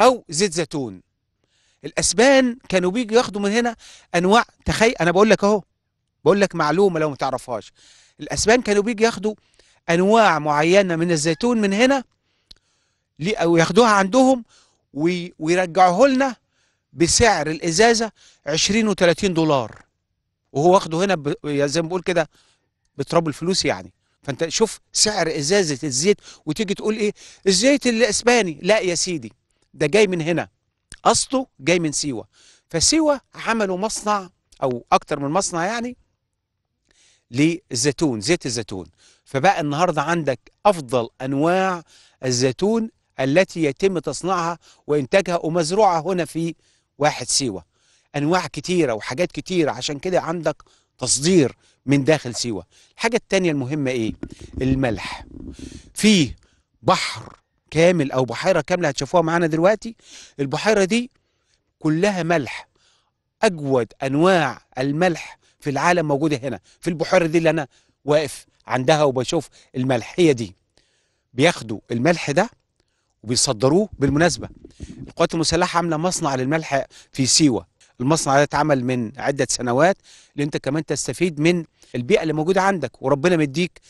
أو زيت زيتون الأسبان كانوا بيجوا ياخدوا من هنا أنواع تخيل أنا بقول لك أهو بقول لك معلومة لو ما تعرفهاش الأسبان كانوا بيجوا ياخدوا أنواع معينة من الزيتون من هنا أو ياخدوها عندهم ويرجعوه لنا بسعر الإزازة 20 و30 دولار وهو واخده هنا ب... زي ما بقول كده بتراب الفلوس يعني فانت شوف سعر ازازه الزيت وتيجي تقول ايه الزيت الاسباني لا يا سيدي ده جاي من هنا اصله جاي من سيوه فسيوه عملوا مصنع او اكتر من مصنع يعني للزيتون زيت الزيتون فبقى النهارده عندك افضل انواع الزيتون التي يتم تصنيعها وانتاجها ومزروعه هنا في واحد سيوه انواع كتيره وحاجات كتيره عشان كده عندك تصدير من داخل سيوه الحاجه الثانيه المهمه ايه الملح في بحر كامل او بحيره كامله هتشوفوها معانا دلوقتي البحيره دي كلها ملح اجود انواع الملح في العالم موجوده هنا في البحيره دي اللي انا واقف عندها وبشوف الملح هي دي بياخدوا الملح ده وبيصدروه بالمناسبه القوات المسلحه عامله مصنع للملح في سيوه المصنع ده اتعمل من عده سنوات اللي انت كمان تستفيد من البيئه اللي موجوده عندك وربنا مديك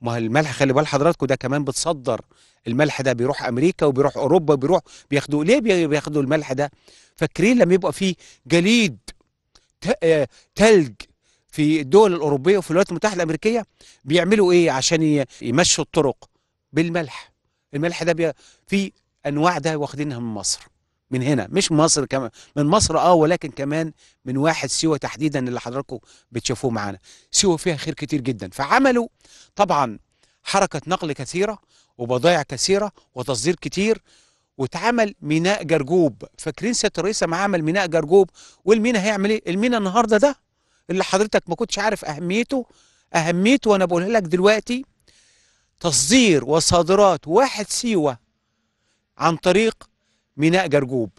ما الملح خلي بال حضراتكم ده كمان بتصدر الملح ده بيروح امريكا وبيروح اوروبا وبيروح بياخدوا ليه بياخدوا الملح ده فاكرين لما يبقى فيه جليد آه، تلج في الدول الاوروبيه وفي الولايات المتحده الامريكيه بيعملوا ايه عشان يمشوا الطرق بالملح الملح ده في انواع ده واخدينها من مصر من هنا مش مصر كمان من مصر اه ولكن كمان من واحد سيوه تحديدا اللي حضراتكم بتشوفوه معانا سيوه فيها خير كتير جدا فعملوا طبعا حركه نقل كثيره وبضائع كثيره وتصدير كتير واتعمل ميناء جرجوب فاكرين سياده الرئيسه ما عمل ميناء جرجوب والمينا هيعمل ايه المينا النهارده ده اللي حضرتك ما كنتش عارف اهميته اهميته وانا بقولها لك دلوقتي تصدير وصادرات واحد سيوه عن طريق ميناء جرجوب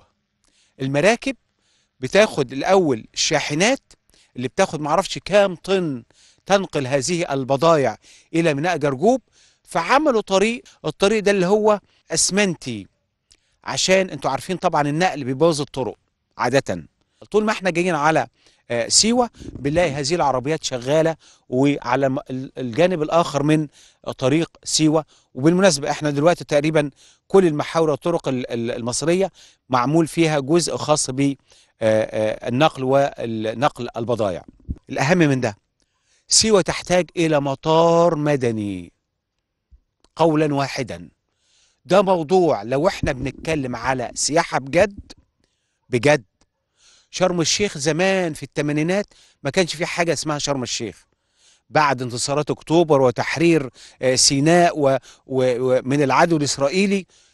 المراكب بتاخد الاول الشاحنات اللي بتاخد معرفش كام طن تنقل هذه البضايع الى ميناء جرجوب فعملوا طريق الطريق ده اللي هو اسمنتي عشان انتوا عارفين طبعا النقل بيبوظ الطرق عاده طول ما احنا جايين على آه، سيوة بنلاقي هذه العربيات شغالة وعلى الجانب الآخر من طريق سيوة وبالمناسبة احنا دلوقتي تقريبا كل المحاور والطرق المصرية معمول فيها جزء خاص بالنقل آه، آه، ونقل البضائع الأهم من ده سيوة تحتاج إلى مطار مدني قولا واحدا ده موضوع لو احنا بنتكلم على سياحة بجد بجد شرم الشيخ زمان في الثمانينات ما كانش في حاجه اسمها شرم الشيخ بعد انتصارات اكتوبر وتحرير آه، سيناء ومن العدو الاسرائيلي